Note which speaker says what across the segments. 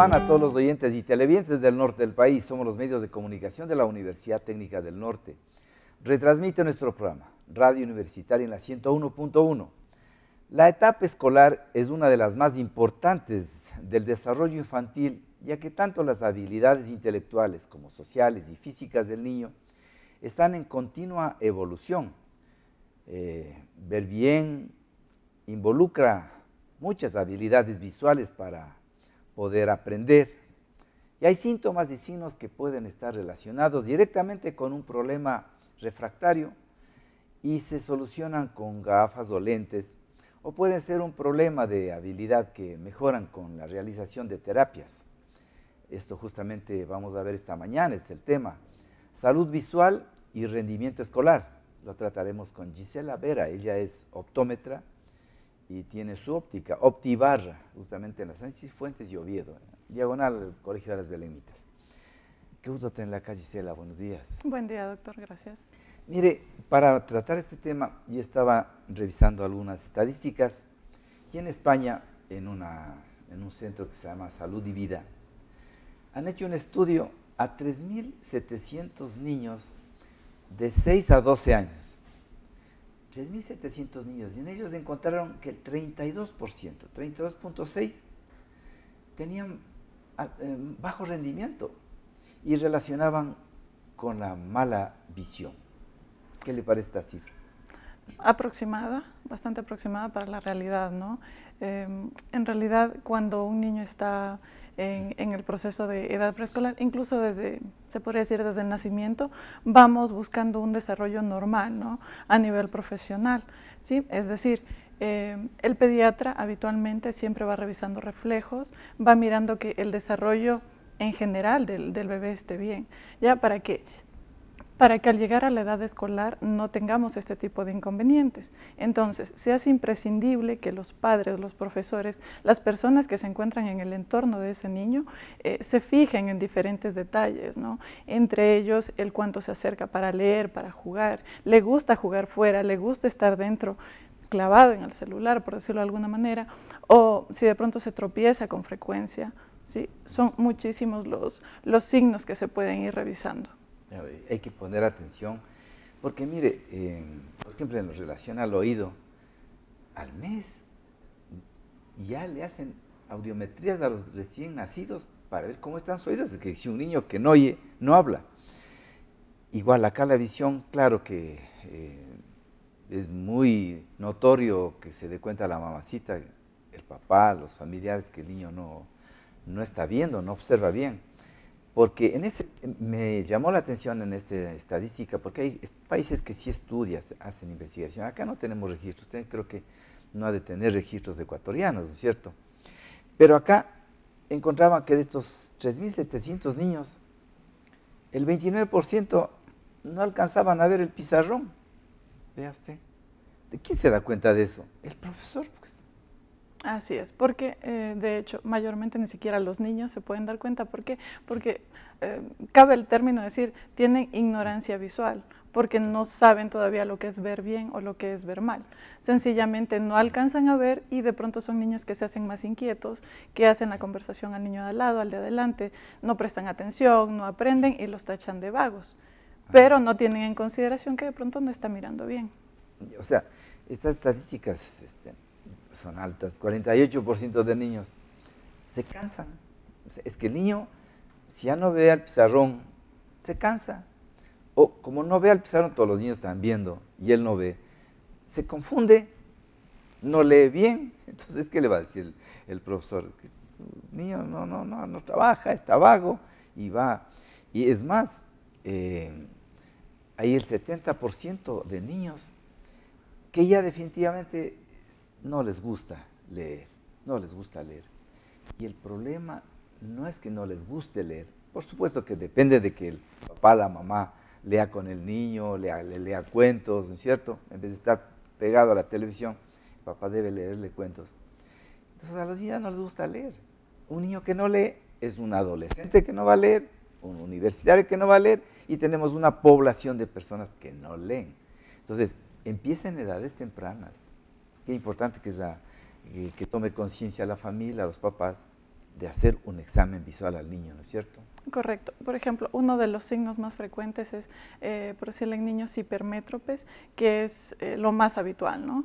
Speaker 1: a todos los oyentes y televidentes del norte del país. Somos los medios de comunicación de la Universidad Técnica del Norte. Retransmite nuestro programa, Radio Universitaria en la 101.1. La etapa escolar es una de las más importantes del desarrollo infantil, ya que tanto las habilidades intelectuales como sociales y físicas del niño están en continua evolución. Eh, ver bien involucra muchas habilidades visuales para poder aprender. Y hay síntomas y signos que pueden estar relacionados directamente con un problema refractario y se solucionan con gafas o lentes, o pueden ser un problema de habilidad que mejoran con la realización de terapias. Esto justamente vamos a ver esta mañana, es el tema. Salud visual y rendimiento escolar. Lo trataremos con Gisela Vera, ella es optómetra y tiene su óptica, Optibarra, justamente en las Sánchez Fuentes y Oviedo, diagonal al Colegio de las belenitas. Qué gusto tenerla, la calle buenos días.
Speaker 2: Buen día, doctor, gracias.
Speaker 1: Mire, para tratar este tema, yo estaba revisando algunas estadísticas y en España, en, una, en un centro que se llama Salud y Vida, han hecho un estudio a 3.700 niños de 6 a 12 años 3.700 niños y en ellos encontraron que el 32%, 32.6%, tenían ah, eh, bajo rendimiento y relacionaban con la mala visión. ¿Qué le parece esta cifra?
Speaker 2: Aproximada, bastante aproximada para la realidad, ¿no? Eh, en realidad, cuando un niño está en, el proceso de edad preescolar, incluso desde, se podría decir desde el nacimiento, vamos buscando un desarrollo normal ¿no? a nivel profesional. ¿sí? Es decir, eh, el pediatra habitualmente siempre va revisando reflejos, va mirando que el desarrollo en general del, del, bebé esté bien, ya para que para que al llegar a la edad escolar no tengamos este tipo de inconvenientes. Entonces, se hace imprescindible que los padres, los profesores, las personas que se encuentran en el entorno de ese niño eh, se fijen en diferentes detalles, entre ellos el cuánto se acerca para leer, para jugar, le gusta jugar fuera, le gusta estar dentro clavado en el celular, por decirlo de alguna manera, o si de pronto se tropieza con frecuencia, ¿sí? son muchísimos los, los signos que se pueden ir revisando.
Speaker 1: Eh, hay que poner atención, porque mire, por ejemplo, en relación al oído, al mes ya le hacen audiometrías a los recién nacidos para ver cómo están sus oídos, que si un niño que no oye, no habla. Igual acá la visión, claro que eh, es muy notorio que se dé cuenta la mamacita, el papá, los familiares, que el niño no está viendo, no observa bien. Porque en ese, me llamó la atención en esta estadística, porque hay países que sí estudian, hacen investigación. Acá no tenemos registros, creo que no ha de tener registros de ecuatorianos, ¿no es cierto? Pero acá encontraban que de estos 3.700 niños, el 29% no alcanzaban a ver el pizarrón. Vea usted. ¿De quién se da cuenta de eso?
Speaker 2: El profesor, pues. Así es, porque eh, de hecho mayormente ni siquiera los niños se pueden dar cuenta. ¿Por qué? Porque eh, cabe el término decir, tienen ignorancia visual porque no saben todavía lo que es ver bien o lo que es ver mal. Sencillamente no alcanzan a ver y de pronto son niños que se hacen más inquietos, que hacen la conversación al niño de al lado, al de adelante, no prestan atención, no aprenden y los tachan de vagos. Pero no tienen en consideración que de pronto no está mirando bien.
Speaker 1: O sea, estas estadísticas este, son altas, 48% de niños, se cansan. Es que el niño, si ya no ve al pizarrón, se cansa. O como no ve al pizarrón, todos los niños están viendo y él no ve, se confunde, no lee bien. Entonces, ¿qué le va a decir el, profesor? Que niño no, no, no, no trabaja, está vago y va. Y es más, hay eh, el 70% de niños que ya definitivamente no les gusta leer, no les gusta leer. Y el problema no es que no les guste leer, por supuesto que depende de que el papá, la mamá lea con el niño, lea, le lea cuentos, ¿no es cierto? En vez de estar pegado a la televisión, el papá debe leerle cuentos. Entonces a los niños no les gusta leer. Un niño que no lee es un adolescente que no va a leer, un universitario que no va a leer y tenemos una población de personas que no leen. Entonces empieza en edades tempranas qué importante que la, eh, que tome conciencia la familia, los papás, de hacer un examen visual al niño, ¿no es cierto?
Speaker 2: Correcto. Por ejemplo, uno de los signos más frecuentes es, eh, por decirle, en niños hipermétropes, que es eh, lo más habitual, ¿no?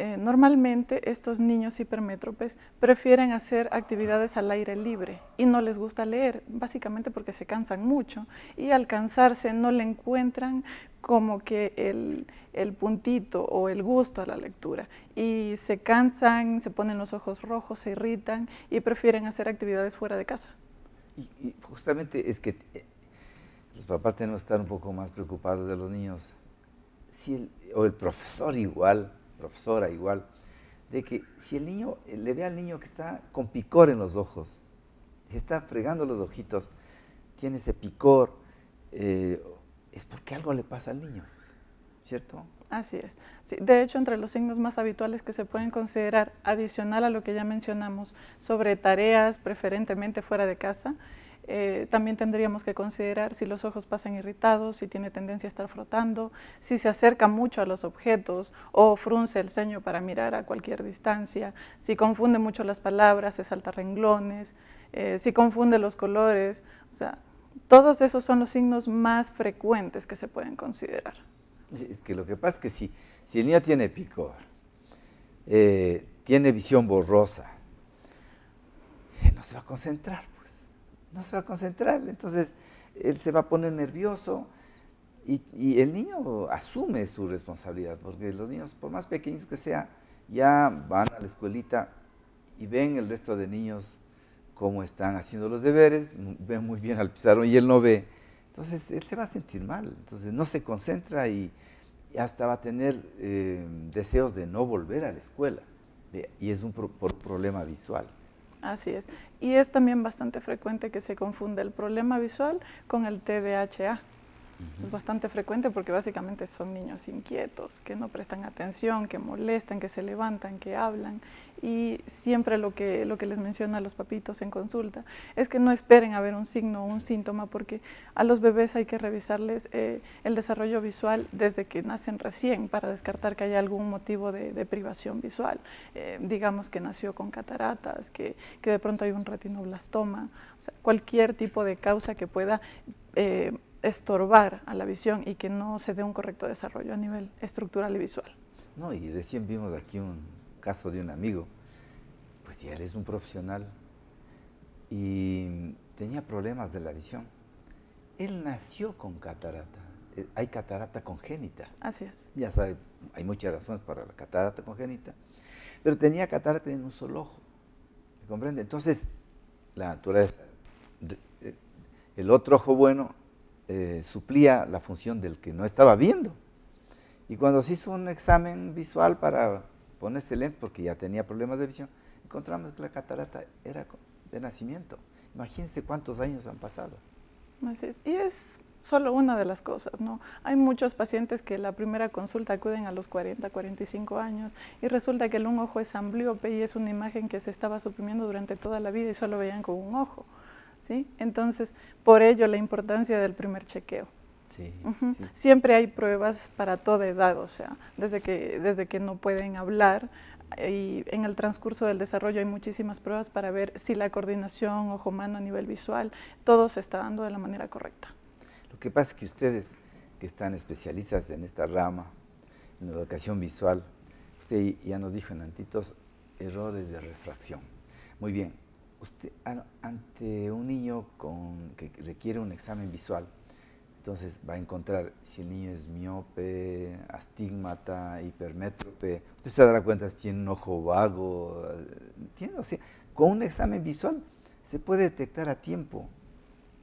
Speaker 2: Eh, normalmente estos niños hipermétropes prefieren hacer actividades al aire libre y no les gusta leer, básicamente porque se cansan mucho y al cansarse no le encuentran como que el, puntito o el gusto a la lectura y se cansan, se ponen los ojos rojos, se irritan y prefieren hacer actividades fuera de casa.
Speaker 1: Y, justamente es que eh, los papás tenemos que estar un poco más preocupados de los niños, o el profesor igual, profesora igual, de que si el niño, eh, le ve al niño que está con picor en los ojos, se está fregando los ojitos, tiene ese picor, eh, es porque algo le pasa al niño, ¿cierto?
Speaker 2: Así es. de hecho, entre los signos más habituales que se pueden considerar, adicional a lo que ya mencionamos, sobre tareas preferentemente fuera de casa, eh, también tendríamos que considerar si los ojos pasan irritados, si tiene tendencia a estar frotando, si se acerca mucho a los objetos o frunce el ceño para mirar a cualquier distancia, si confunde mucho las palabras, se salta renglones, eh, si confunde los colores, o sea, todos esos son los signos más frecuentes que se pueden considerar.
Speaker 1: Es que lo que pasa es que si, si el niño tiene picor, eh, tiene visión borrosa, no se va a concentrar no se va a concentrar. Entonces, él se va a poner nervioso y, el niño asume su responsabilidad, porque los niños, por más pequeños que sea, ya van a la escuelita y ven el resto de niños cómo están haciendo los deberes, ven muy bien al pizarro y él no ve. Entonces, él se va a sentir mal, entonces no se concentra y, hasta va a tener eh, deseos de no volver a la escuela. Y es un, por un problema visual.
Speaker 2: Así es. Y es también bastante frecuente que se confunda el problema visual con el TDAH. Es bastante frecuente porque básicamente son niños inquietos, que no prestan atención, que molestan, que se levantan, que hablan. Y siempre lo que, lo que les menciona a los papitos en consulta es que no esperen a ver un signo o un síntoma porque a los bebés hay que revisarles eh, el desarrollo visual desde que nacen recién para descartar que haya algún motivo de, privación visual. Eh, digamos que nació con cataratas, que, que de pronto hay un retinoblastoma, o sea, cualquier tipo de causa que pueda eh, estorbar a la visión y que no se dé un correcto desarrollo a nivel estructural y visual.
Speaker 1: No, y recién vimos aquí un caso de un amigo, pues ya eres un profesional y tenía problemas de la visión. Él nació con catarata, eh, hay catarata congénita. Así es. Ya sabe, hay muchas razones para la catarata congénita, pero tenía catarata en un solo ojo, ¿me comprende? Entonces, la naturaleza, eh, el otro ojo bueno eh, suplía la función del que no estaba viendo. Y cuando se hizo un examen visual para ponerse lentes, porque ya tenía problemas de visión, encontramos que la catarata era de nacimiento. Imagínense cuántos años han pasado.
Speaker 2: Así es. Y es solo una de las cosas, ¿no? Hay muchos pacientes que la primera consulta acuden a los 40, 45 años y resulta que el un ojo es ambliope y es una imagen que se estaba suprimiendo durante toda la vida y solo veían con un ojo. Entonces, por ello la importancia del primer chequeo. Siempre hay pruebas para toda edad, o sea, desde que, desde que no pueden hablar eh, y en el transcurso del desarrollo hay muchísimas pruebas para ver si la coordinación ojo-mano a nivel visual, todo se está dando de la manera correcta.
Speaker 1: Lo que pasa es que ustedes que están especializadas en esta rama, en la educación visual, usted ya nos dijo en Antitos, errores de refracción. Muy bien, usted, ah, ante un niño con, que requiere un examen visual, entonces va a encontrar si el niño es miope, astigmata, hipermétrope. Usted se dará cuenta si tiene un ojo vago. ¿Entiende? Eh, o sea, con un examen visual se puede detectar a tiempo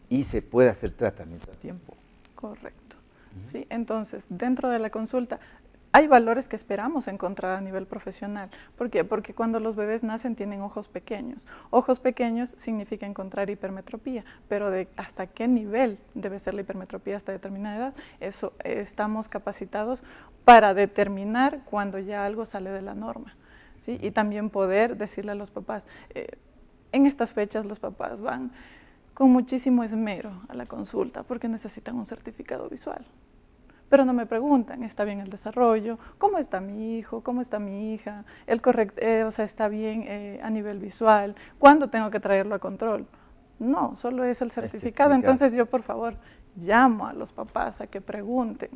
Speaker 1: y se puede hacer tratamiento a tiempo.
Speaker 2: Correcto. Sí, entonces, dentro de la consulta, hay valores que esperamos encontrar a nivel profesional. ¿Por qué? Porque cuando los bebés nacen tienen ojos pequeños. Ojos pequeños significa encontrar hipermetropía, pero de hasta qué nivel debe ser la hipermetropía hasta determinada edad, eso estamos capacitados para determinar cuando ya algo sale de la norma. Y también poder decirle a los papás, eh, en estas fechas los papás van con muchísimo esmero a la consulta porque necesitan un certificado visual pero no me preguntan, ¿está bien el desarrollo? ¿Cómo está mi hijo? ¿Cómo está mi hija? ¿El correcto, eh, o sea, está bien eh, a nivel visual? ¿Cuándo tengo que traerlo a control? No, solo es el certificado. Entonces yo, por favor, llamo a los papás a que pregunten,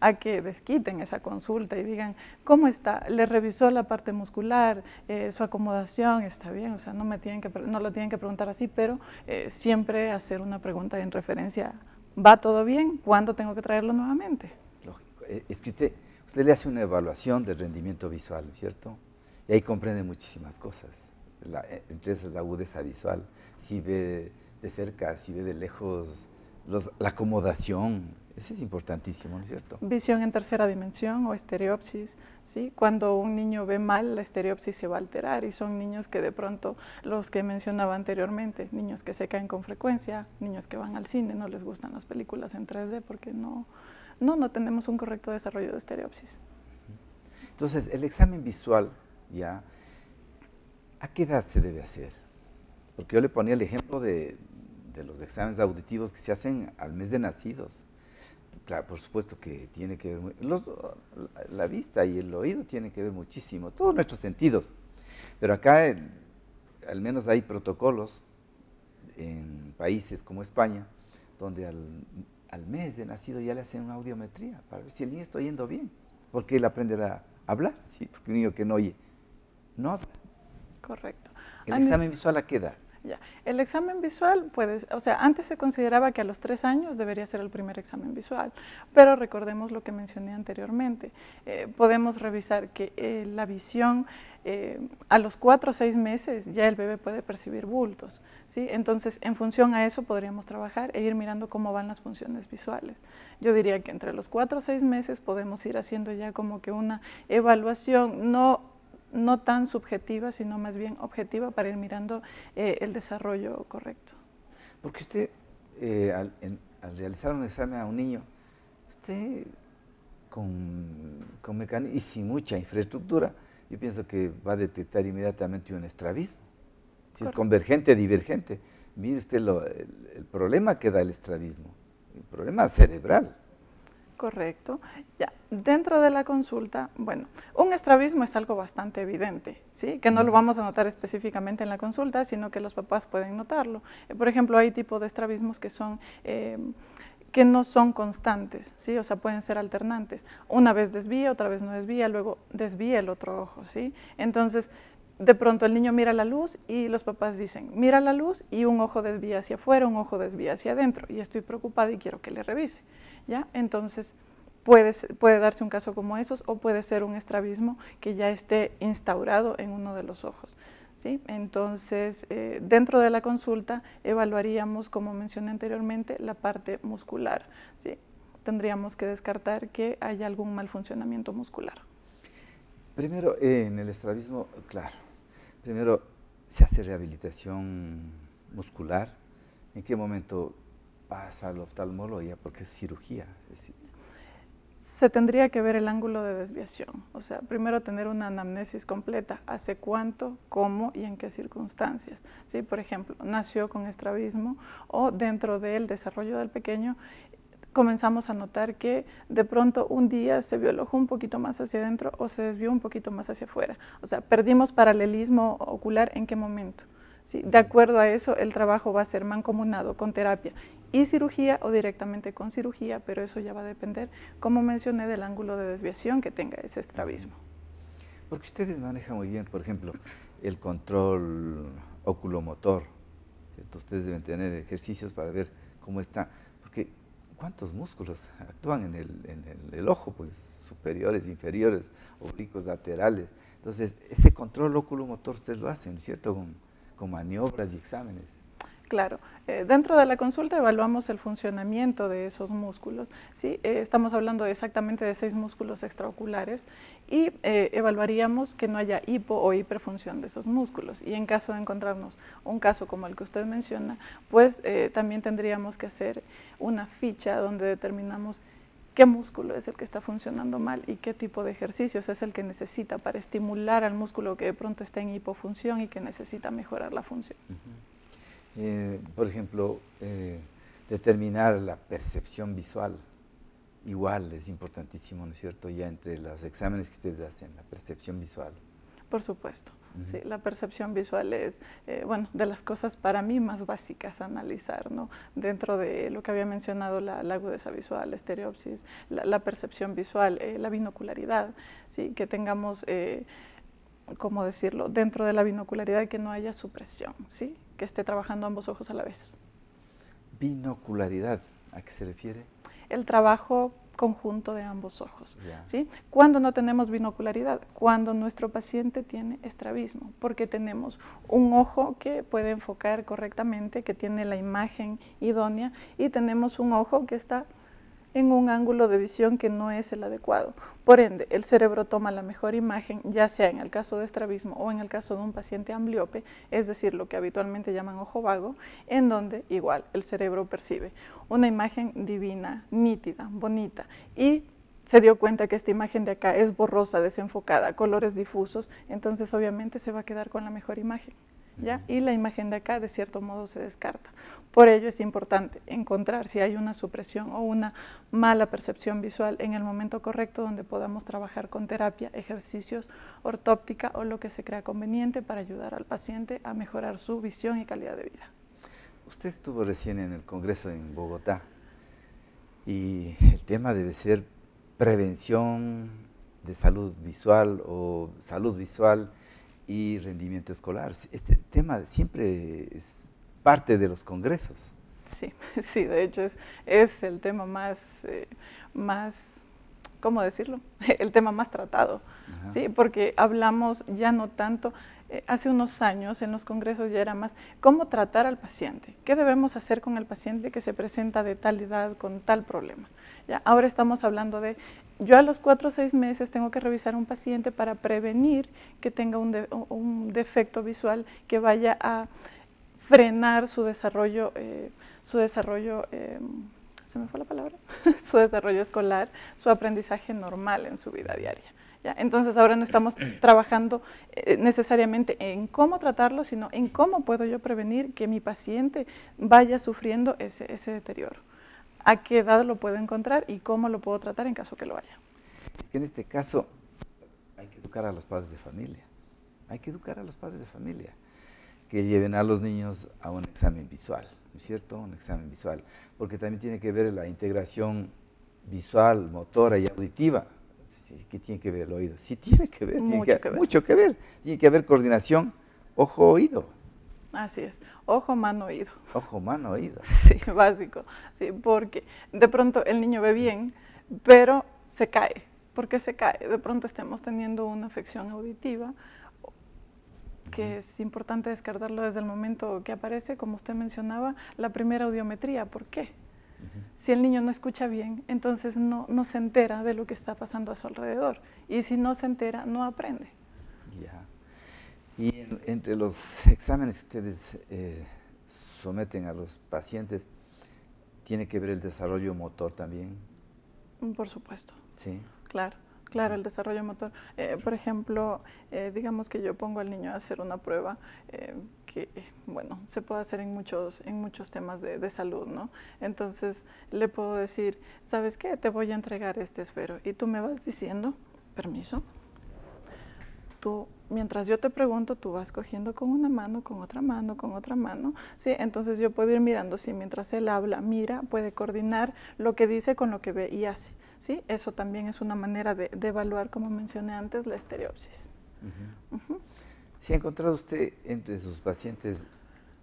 Speaker 2: a que desquiten esa consulta y digan, ¿cómo está? ¿Le revisó la parte muscular? Eh, ¿Su acomodación está bien? O sea, no, me tienen que, no lo tienen que preguntar así, pero siempre hacer una pregunta en referencia ¿Va todo bien? ¿Cuándo tengo que traerlo nuevamente?
Speaker 1: Lógico. Eh, es que usted, le hace una evaluación del rendimiento visual, ¿cierto? Y ahí comprende muchísimas cosas. La, eh, entonces la agudeza visual, si ve de cerca, si ve de lejos, la acomodación, eso es importantísimo, ¿no es cierto?
Speaker 2: Visión en tercera dimensión o estereopsis, ¿sí? Cuando un niño ve mal, la estereopsis se va a alterar y son niños que de pronto, los que mencionaba anteriormente, niños que se caen con frecuencia, niños que van al cine, no les gustan las películas en 3D porque no, no, no tenemos un correcto desarrollo de estereopsis.
Speaker 1: Entonces, el examen visual, ¿ya? ¿A qué edad se debe hacer? Porque yo le ponía el ejemplo de, de los exámenes auditivos que se hacen al mes de nacidos. Claro, por supuesto que tiene que ver, la vista y el oído tienen que ver muchísimo, todos nuestros sentidos. Pero acá al menos hay protocolos en países como España, donde al, mes de nacido ya le hacen una audiometría para ver si el niño está oyendo bien, porque él aprenderá a hablar, ¿sí? porque un niño que no oye no habla.
Speaker 2: Correcto. ¿El examen visual a qué el examen visual, pues, o sea, antes se consideraba que a los tres años debería ser el primer examen visual, pero recordemos lo que mencioné anteriormente. Eh, podemos revisar que eh, la visión eh, a los cuatro o seis meses ya el bebé puede percibir bultos, ¿sí? Entonces, en función a eso podríamos trabajar e ir mirando cómo van las funciones visuales. Yo diría que entre los cuatro o seis meses podemos ir haciendo ya como que una evaluación, no no tan subjetiva, sino más bien objetiva para ir mirando eh, el desarrollo correcto.
Speaker 1: Porque usted, eh, al, realizar un examen a un niño, usted con, con y sin mucha infraestructura, yo pienso que va a detectar inmediatamente un estrabismo. Si es convergente, divergente. Mire usted el, el, problema que da el estrabismo, el problema cerebral
Speaker 2: correcto. Ya, dentro de la consulta, bueno, un estrabismo es algo bastante evidente, ¿sí? Que no lo vamos a notar específicamente en la consulta, sino que los papás pueden notarlo. Eh, por ejemplo, hay tipo de estrabismos que son... Eh, que no son constantes, ¿sí? O sea, pueden ser alternantes. Una vez desvía, otra vez no desvía, luego desvía el otro ojo, ¿sí? Entonces, de pronto el niño mira la luz y los papás dicen, mira la luz y un ojo desvía hacia afuera, un ojo desvía hacia adentro y estoy preocupada y quiero que le revise. ¿ya? Entonces puede, puede darse un caso como esos o puede ser un estrabismo que ya esté instaurado en uno de los ojos. ¿Sí? Entonces, eh, dentro de la consulta evaluaríamos, como mencioné anteriormente, la parte muscular. ¿sí? Tendríamos que descartar que haya algún mal funcionamiento muscular.
Speaker 1: Primero, eh, en el estrabismo, claro, Primero, se hace rehabilitación muscular. ¿En qué momento pasa al oftalmólogo ya? Porque es cirugía.
Speaker 2: se tendría que ver el ángulo de desviación. O sea, primero tener una anamnesis completa, hace cuánto, cómo y en qué circunstancias. ¿Sí? Por ejemplo, nació con estrabismo o dentro del desarrollo del pequeño comenzamos a notar que de pronto un día se vio un poquito más hacia adentro o se desvió un poquito más hacia afuera. O sea, perdimos paralelismo ocular en qué momento. ¿Sí? De acuerdo a eso, el trabajo va a ser mancomunado con terapia y cirugía o directamente con cirugía, pero eso ya va a depender, como mencioné, del ángulo de desviación que tenga ese estrabismo.
Speaker 1: Porque ustedes manejan muy bien, por ejemplo, el control oculomotor. Entonces, Ustedes deben tener ejercicios para ver cómo está. Porque ¿Cuántos músculos actúan en el, ojo? Pues superiores, inferiores, oblicuos, laterales. Entonces, ese control oculomotor ustedes lo hacen, ¿cierto? con maniobras y exámenes.
Speaker 2: Claro, eh, dentro de la consulta evaluamos el funcionamiento de esos músculos, ¿sí? Eh, estamos hablando exactamente de seis músculos extraoculares y eh, evaluaríamos que no haya hipo o hiperfunción de esos músculos y en caso de encontrarnos un caso como el que usted menciona, pues también tendríamos que hacer una ficha donde determinamos qué músculo es el que está funcionando mal y qué tipo de ejercicios es el que necesita para estimular al músculo que de pronto está en hipofunción y que necesita mejorar la función.
Speaker 1: Eh, por ejemplo, eh, determinar la percepción visual. Igual es importantísimo, ¿no es cierto?, ya entre los exámenes que ustedes hacen, la percepción visual.
Speaker 2: Por supuesto. sí, la percepción visual es, eh, bueno, de las cosas para mí más básicas a analizar, ¿no? Dentro de lo que había mencionado, la, agudeza visual, la estereopsis, la, percepción visual, la binocularidad, ¿sí? Que tengamos, ¿cómo decirlo? Dentro de la binocularidad que no haya supresión, ¿sí? esté trabajando ambos ojos a la vez.
Speaker 1: Binocularidad, ¿a qué se refiere?
Speaker 2: El trabajo conjunto de ambos ojos. ¿sí? Cuando no tenemos binocularidad, cuando nuestro paciente tiene estrabismo, porque tenemos un ojo que puede enfocar correctamente, que tiene la imagen idónea, y tenemos un ojo que está en un ángulo de visión que no es el adecuado. Por ende, el cerebro toma la mejor imagen, ya sea en el caso de estrabismo o en el caso de un paciente ambliope, es decir, lo que habitualmente llaman ojo vago, en donde igual el cerebro percibe una imagen divina, nítida, bonita y se dio cuenta que esta imagen de acá es borrosa, desenfocada, colores difusos, entonces obviamente se va a quedar con la mejor imagen y la imagen de acá de cierto modo se descarta. Por ello es importante encontrar si hay una supresión o una mala percepción visual en el momento correcto donde podamos trabajar con terapia, ejercicios, ortóptica o lo que se crea conveniente para ayudar al paciente a mejorar su visión y calidad de vida.
Speaker 1: Usted estuvo recién en el Congreso en Bogotá y el tema debe ser prevención de salud visual o salud visual y rendimiento escolar. Este tema siempre es parte de los congresos.
Speaker 2: Sí, sí, de hecho es, es el tema más, eh, más, ¿cómo decirlo? El tema más tratado, ¿sí? Porque hablamos ya no tanto, eh, hace unos años en los congresos ya era más cómo tratar al paciente, qué debemos hacer con el paciente que se presenta de tal edad con tal problema. Ahora estamos hablando de, yo a los cuatro o seis meses tengo que revisar a un paciente para prevenir que tenga un, defecto visual que vaya a frenar su desarrollo, eh, su desarrollo em, ¿se me fue la palabra? su desarrollo escolar, su aprendizaje normal en su vida diaria. Entonces ahora no estamos trabajando eh, necesariamente en cómo tratarlo, sino en cómo puedo yo prevenir que mi paciente vaya sufriendo ese, ese deterioro. ¿A qué edad lo puedo encontrar y cómo lo puedo tratar en caso que lo haya?
Speaker 1: Es que en este caso hay que educar a los padres de familia. Hay que
Speaker 2: educar a los padres
Speaker 1: de familia que lleven a los niños a un examen visual, ¿no es cierto? Un examen visual, porque también tiene que ver la integración visual, motora y auditiva ¿Qué tiene que ver el oído? Sí, tiene que ver, tiene mucho que, ver. mucho que ver. Tiene que haber coordinación ojo-oído.
Speaker 2: Así es, ojo, mano, oído. Ojo, mano, oído. Sí, básico. Sí, porque de pronto el niño ve bien, pero se cae. ¿Por qué se cae? De pronto estemos teniendo una afección auditiva que es importante descartarlo desde el momento que aparece, como usted mencionaba, la primera audiometría. ¿Por qué? Si el niño no escucha bien, entonces no, se entera de lo que está pasando a su alrededor. Y si no se entera, no aprende.
Speaker 1: Ya. Y entre los exámenes que ustedes eh, someten a los pacientes, ¿tiene que ver el desarrollo motor también?
Speaker 2: Mm, por supuesto. Sí. Claro. Claro, el desarrollo motor. Eh, por ejemplo, eh, digamos que yo pongo al niño a hacer una prueba que, bueno, se puede hacer en muchos, en muchos temas de, salud, ¿no? Entonces le puedo decir, ¿sabes qué? Te voy a entregar este esfero. Y tú me vas diciendo, permiso. Tú, mientras yo te pregunto, tú vas cogiendo con una mano, con otra mano, con otra mano, ¿sí? Entonces yo puedo ir mirando, si mientras él habla, mira, puede coordinar lo que dice con lo que ve y hace, ¿sí? Eso también es una manera de, evaluar, como mencioné antes, la estereopsis.
Speaker 1: ¿Se ha encontrado usted entre sus pacientes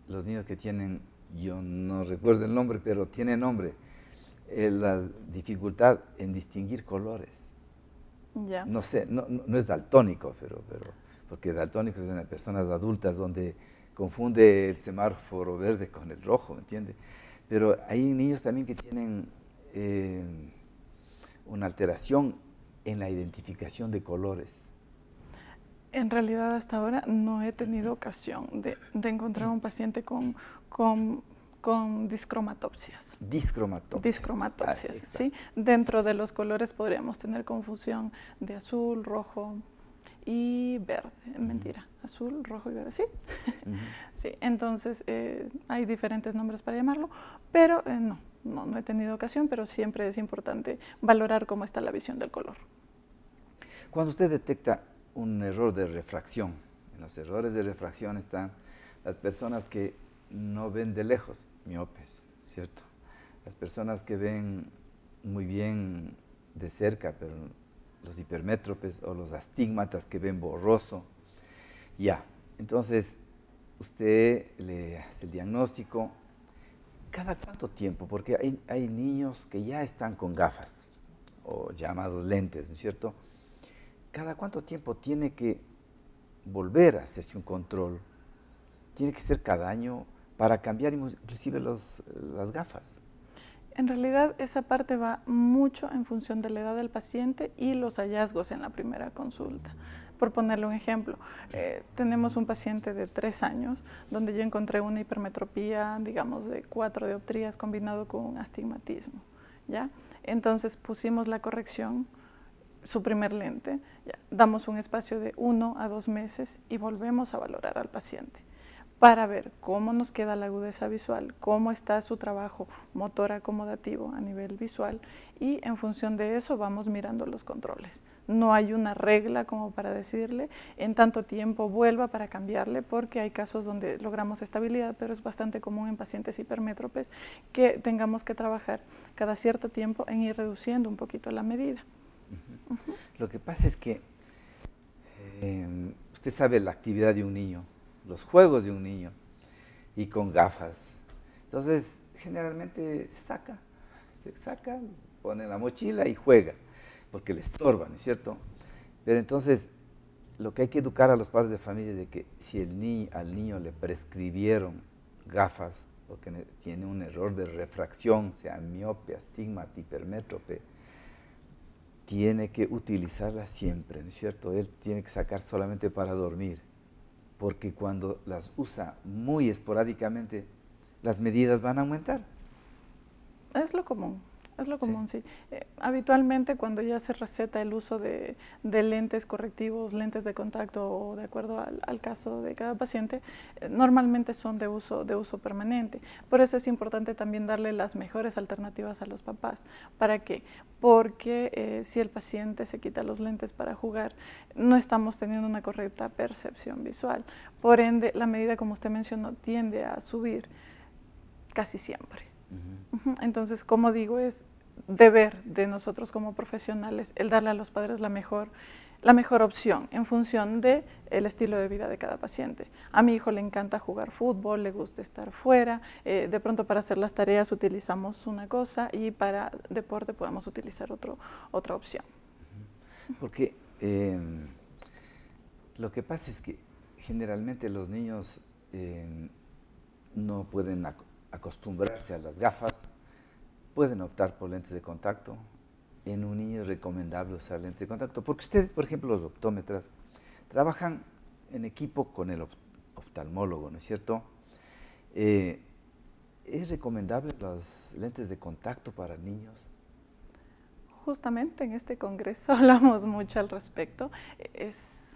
Speaker 1: los niños que tienen, yo no recuerdo el nombre, pero tiene nombre, eh, la dificultad en distinguir colores? Ya. No sé, no, es daltónico, pero, pero porque daltónico es en las personas adultas donde confunde el semáforo verde con el rojo, entiende? Pero hay niños también que tienen eh, una alteración en la identificación de colores.
Speaker 2: En realidad hasta ahora no he tenido ocasión de, encontrar un paciente con, con, discromatopsias. Discromatopsias. Discromatopsias, sí. Dentro de los colores podríamos tener confusión de azul, rojo y verde. Mentira, azul, rojo y verde, sí. sí, entonces eh, hay diferentes nombres para llamarlo, pero eh, no, no he tenido ocasión, pero siempre es importante valorar cómo está la visión del color.
Speaker 1: Cuando usted detecta un error de refracción. En los errores de refracción están las personas que no ven de lejos, miopes, ¿cierto? Las personas que ven muy bien de cerca, pero los hipermétropes o los astigmatas que ven borroso. Ya, entonces usted le hace el diagnóstico. ¿Cada cuánto tiempo? Porque hay, hay niños que ya están con gafas o llamados lentes, ¿no es cierto? ¿cada cuánto tiempo tiene que volver a hacerse un control? ¿Tiene que ser cada año para cambiar inclusive los, las gafas?
Speaker 2: En realidad esa parte va mucho en función de la edad del paciente y los hallazgos en la primera consulta. Por ponerle un ejemplo, eh, tenemos un paciente de tres años donde yo encontré una hipermetropía, digamos, de cuatro dioptrías combinado con un astigmatismo. ¿ya? Entonces pusimos la corrección, su primer lente, damos un espacio de uno a dos meses y volvemos a valorar al paciente para ver cómo nos queda la agudeza visual, cómo está su trabajo motor acomodativo a nivel visual y en función de eso vamos mirando los controles. No hay una regla como para decirle en tanto tiempo vuelva para cambiarle porque hay casos donde logramos estabilidad, pero es bastante común en pacientes hipermétropes que tengamos que trabajar cada cierto tiempo en ir reduciendo un poquito la medida.
Speaker 1: Lo que pasa es que em, usted sabe la actividad de un niño, los juegos de un niño, y con gafas. Entonces, generalmente se saca, se saca, pone la mochila y juega, porque le estorban, es cierto? Pero entonces, lo que hay que educar a los padres de familia es de que si al niño le prescribieron gafas, porque tiene un error de refracción, sea miope, astigma, hipermétrope, tiene que utilizarla siempre, ¿no es cierto? Él tiene que sacar solamente para dormir, porque cuando las usa muy esporádicamente, las medidas van a aumentar.
Speaker 2: Es lo común. Es lo común, sí. Eh, habitualmente cuando ya se receta el uso de, lentes correctivos, lentes de contacto o de acuerdo al, caso de cada paciente, eh, normalmente son de uso, de uso permanente. Por eso es importante también darle las mejores alternativas a los papás. ¿Para qué? Porque eh, si el paciente se quita los lentes para jugar, no estamos teniendo una correcta percepción visual. Por ende, la medida, como usted mencionó, tiende a subir casi siempre. Entonces, como digo, es deber de nosotros como profesionales el darle a los padres la mejor la mejor opción en función del el estilo de vida de cada paciente. A mi hijo le encanta jugar fútbol, le gusta estar fuera, eh, de pronto para hacer las tareas utilizamos una cosa y para deporte podemos utilizar otro, otra opción.
Speaker 1: Porque em, lo que pasa es que generalmente los niños em, no pueden acostumbrarse a las gafas, pueden optar por lentes de contacto. En un niño es recomendable usar lentes de contacto, porque ustedes, por ejemplo, los optómetras, trabajan en equipo con el oftalmólogo, ¿no es cierto? Eh, ¿Es recomendable las lentes de contacto para niños?
Speaker 2: Justamente en este congreso hablamos mucho al respecto. Es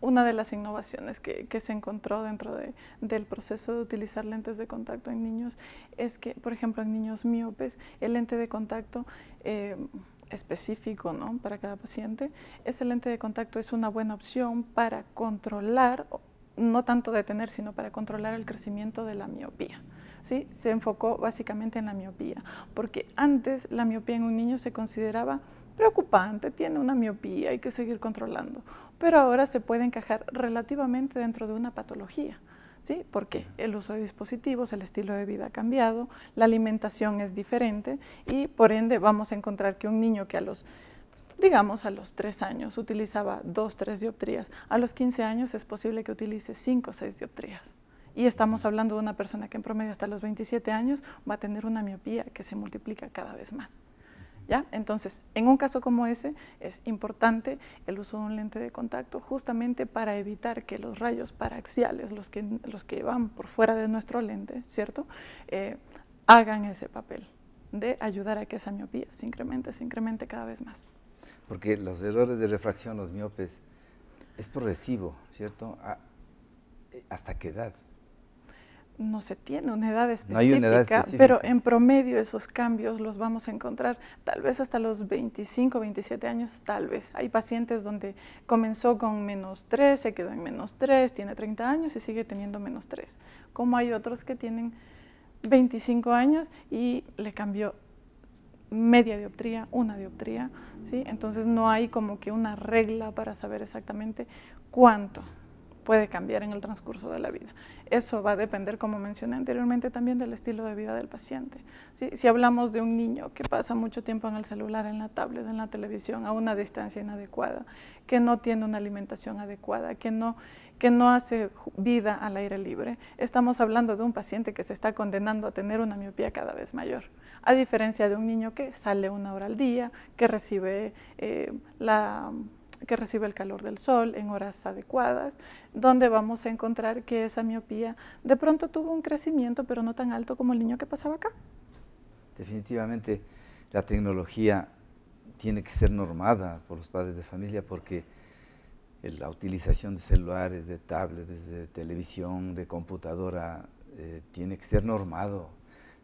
Speaker 2: una de las innovaciones que, se encontró dentro del proceso de utilizar lentes de contacto en niños es que, por ejemplo, en niños miopes, el lente de contacto eh, específico ¿no? para cada paciente, ese lente de contacto es una buena opción para controlar, no tanto detener, sino para controlar el crecimiento de la miopía. ¿sí? Se enfocó básicamente en la miopía, porque antes la miopía en un niño se consideraba preocupante, tiene una miopía, hay que seguir controlando, pero ahora se puede encajar relativamente dentro de una patología. ¿Sí? ¿Por El uso de dispositivos, el estilo de vida ha cambiado, la alimentación es diferente y por ende vamos a encontrar que un niño que a los digamos, a los tres años utilizaba 2, 3 dioptrías. A los 15 años es posible que utilice 5, seis dioptrías. Y estamos hablando de una persona que en promedio hasta los 27 años va a tener una miopía que se multiplica cada vez más. Entonces, en un caso como ese, es importante el uso de un lente de contacto justamente para evitar que los rayos paraxiales, los que, los que van por fuera de nuestro lente, ¿cierto?, eh, hagan ese papel de ayudar a que esa miopía se incremente, se incremente cada vez más.
Speaker 1: Porque los errores de refracción, los miopes, es progresivo, ¿cierto? Eh, ¿Hasta qué edad?
Speaker 2: no se tiene una edad específica, pero en promedio esos cambios los vamos a encontrar tal vez hasta los 25, 27 años, tal vez. Hay pacientes donde comenzó con menos 3, se quedó en menos 3, tiene 30 años y sigue teniendo menos 3. Como hay otros que tienen 25 años y le cambió media dioptría, una dioptría, ¿sí? Entonces no hay como que una regla para saber exactamente cuánto puede cambiar en el transcurso de la vida. Eso va a depender, como mencioné anteriormente, también del estilo de vida del paciente. Si hablamos de un niño que pasa mucho tiempo en el celular, en la tablet, en la televisión, a una distancia inadecuada, que no tiene una alimentación adecuada, que no que no hace vida al aire libre, estamos hablando de un paciente que se está condenando a tener una miopía cada vez mayor, a diferencia de un niño que sale una hora al día, que recibe eh, la que recibe el calor del sol en horas adecuadas, donde vamos a encontrar que esa miopía de pronto tuvo un crecimiento, pero no tan alto como el niño que pasaba acá.
Speaker 1: Definitivamente la tecnología tiene que ser normada por los padres de familia porque la utilización de celulares, de tablets, de televisión, de computadora, eh, tiene que ser normado.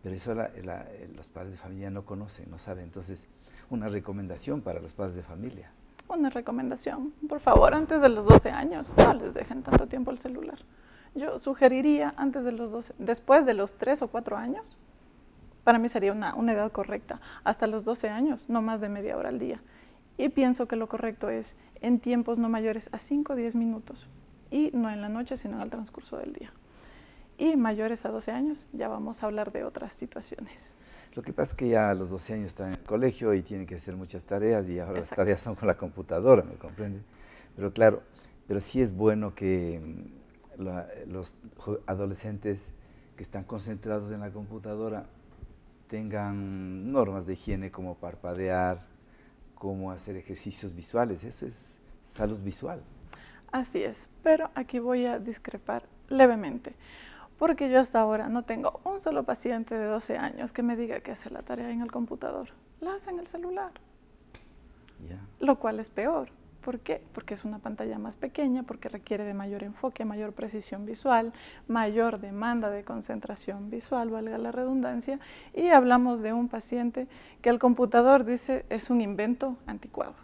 Speaker 1: Pero eso eh, los padres de familia no conocen, no saben. Entonces, una recomendación para los padres de familia
Speaker 2: una recomendación. Por favor, antes de los 12 años, no les dejen tanto tiempo el celular. Yo sugeriría antes de los 12, después de los 3 o 4 años, para mí sería una, una edad correcta, hasta los 12 años, no más de media hora al día. Y pienso que lo correcto es en tiempos no mayores a 5 o 10 minutos, y no en la noche, sino en el transcurso del día. Y mayores a 12 años, ya vamos a hablar de otras situaciones.
Speaker 1: Lo que pasa es que ya a los 12 años están en el colegio y tienen que hacer muchas tareas y ahora las tareas son con la computadora, ¿me comprende? Pero claro, pero sí es bueno que mm, los adolescentes que están concentrados en la computadora tengan normas de higiene como parpadear, como hacer ejercicios visuales. Eso es salud visual.
Speaker 2: Así es, pero aquí voy a discrepar levemente porque yo hasta ahora no tengo un solo paciente de 12 años que me diga que hace la tarea en el computador, la hace en el celular, lo cual es peor. ¿Por qué? Porque es una pantalla más pequeña, porque requiere de mayor enfoque, mayor precisión visual, mayor demanda de concentración visual, valga la redundancia, y hablamos de un paciente que el computador dice es un invento anticuado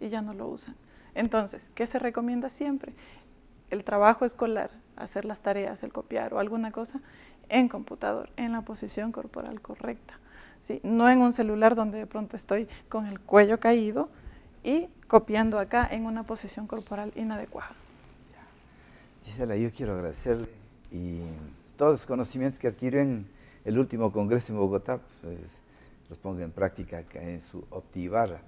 Speaker 2: y ya no lo usan. Entonces, ¿qué se recomienda siempre? El trabajo escolar hacer las tareas, el copiar o alguna cosa en computador, en la posición corporal correcta. ¿sí? No en un celular donde de pronto estoy con el cuello caído y copiando acá en una posición corporal inadecuada.
Speaker 1: Gisela, yo quiero agradecerle y todos los conocimientos que adquirió en el último congreso en Bogotá, pues, los pongo en práctica acá en su Optibarra.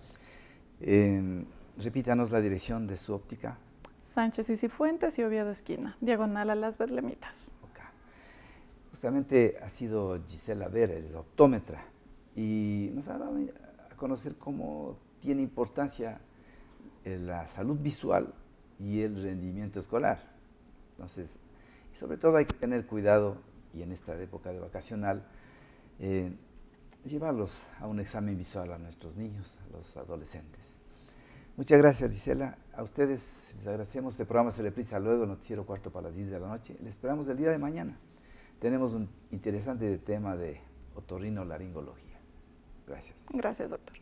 Speaker 1: Eh, repítanos la dirección de su óptica.
Speaker 2: Sánchez y Cifuentes y Oviedo Esquina, diagonal a las Berlemitas.
Speaker 1: Justamente ha sido Gisela Vera, es optómetra, y nos ha dado a conocer cómo tiene importancia eh, la salud visual y el rendimiento escolar. Entonces, sobre todo hay que tener cuidado, y en esta época de vacacional, eh, llevarlos a un examen visual a nuestros niños, a los adolescentes. Muchas gracias, Gisela. A ustedes les agradecemos. Este programa se le prisa luego, noticiero cuarto para las 10 de la noche. Les esperamos el día de mañana. Tenemos un interesante tema de Laringología. Gracias.
Speaker 2: Gracias, doctor.